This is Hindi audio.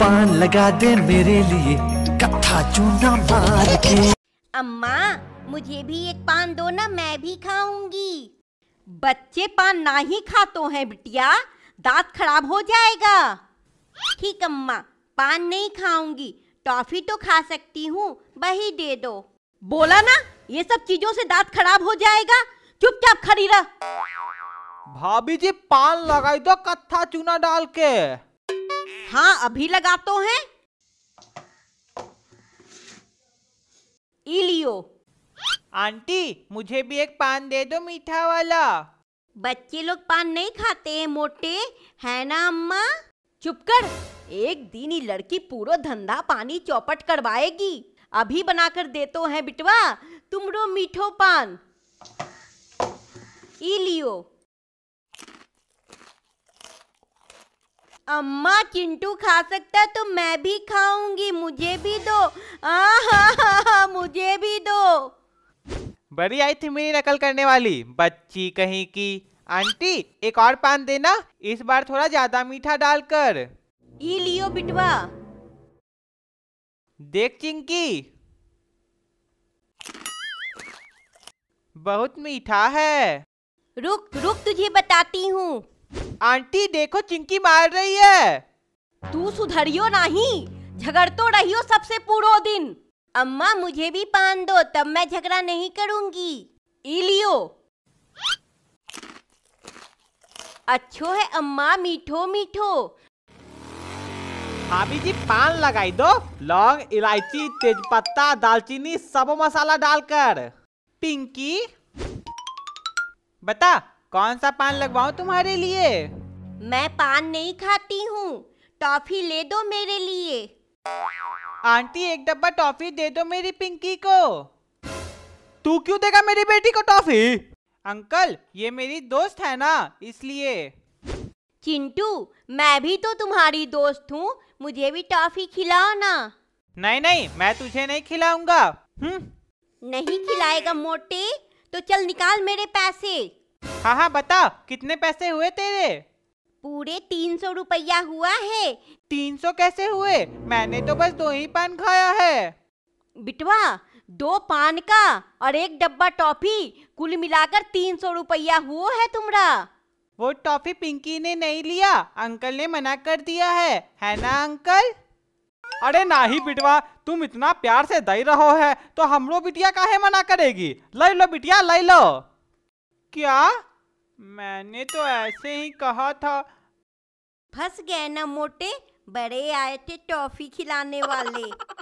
पान लगा दे मेरे लिए कथा चूना मार के अम्मा मुझे भी एक पान दो ना मैं भी खाऊंगी बच्चे पान ना ही खाते हैं बिटिया दांत खराब हो जाएगा ठीक अम्मा पान नहीं खाऊंगी टॉफी तो खा सकती हूँ वही दे दो बोला ना ये सब चीजों से दांत खराब हो जाएगा चुपचाप खड़ी रह भाभी जी पान लगाई दो कत्था चूना डाल के हाँ अभी लगा तो हैं इलियो आंटी मुझे भी एक पान दे दो मीठा वाला बच्चे लोग पान नहीं खाते हैं मोटे है ना अम्मा चुप कर एक दिन ही लड़की पूरा धंधा पानी चौपट करवाएगी अभी बनाकर तो हैं बिटवा तुम रो मीठो पान ई लियो अम्मा चिंटू खा सकता तो मैं भी खाऊंगी मुझे भी दो आ, हा, हा, हा, मुझे भी दो बड़ी आई थी मेरी नकल करने वाली बच्ची कहीं की आंटी एक और पान देना इस बार थोड़ा ज्यादा मीठा डालकर लियो बिटवा देख चिंकी बहुत मीठा है रुक रुक तुझे बताती हूँ आंटी देखो चिंकी मार रही है तू सुधरियो नहीं झगड़तो हो सबसे पूरा दिन अम्मा मुझे भी पान दो तब मैं झगड़ा नहीं करूंगी इलियो अच्छो है अम्मा मीठो मीठो भाभी जी पान लगाई दो लौंग इलायची तेजपत्ता दालचीनी सब मसाला डालकर पिंकी बता कौन सा पान लगवाऊ तुम्हारे लिए मैं पान नहीं खाती हूँ टॉफी ले दो मेरे लिए आंटी एक डब्बा टॉफी दे दो मेरी पिंकी को तू क्यों देगा मेरी बेटी को टॉफी अंकल ये मेरी दोस्त है ना इसलिए चिंटू मैं भी तो तुम्हारी दोस्त हूँ मुझे भी टॉफी खिलाओ ना नहीं नहीं मैं तुझे नहीं खिलाऊंगा हम्म। नहीं खिलाएगा मोटे तो चल निकाल मेरे पैसे हाँ हाँ बता कितने पैसे हुए तेरे पूरे तीन सौ रुपया हुआ है तीन सौ कैसे हुए मैंने तो बस दो ही पान खाया है बिटवा दो पान का और एक डब्बा टॉफी कुल मिलाकर तीन सौ रुपया हुआ है तुम्हारा वो टॉफी पिंकी ने नहीं लिया अंकल ने मना कर दिया है है ना अंकल अरे ना ही बिटवा तुम इतना प्यार से दई रहो है तो लोग बिटिया काहे मना करेगी लाई लो बिटिया लाई लो क्या मैंने तो ऐसे ही कहा था फंस गए ना मोटे बड़े आए थे टॉफी खिलाने वाले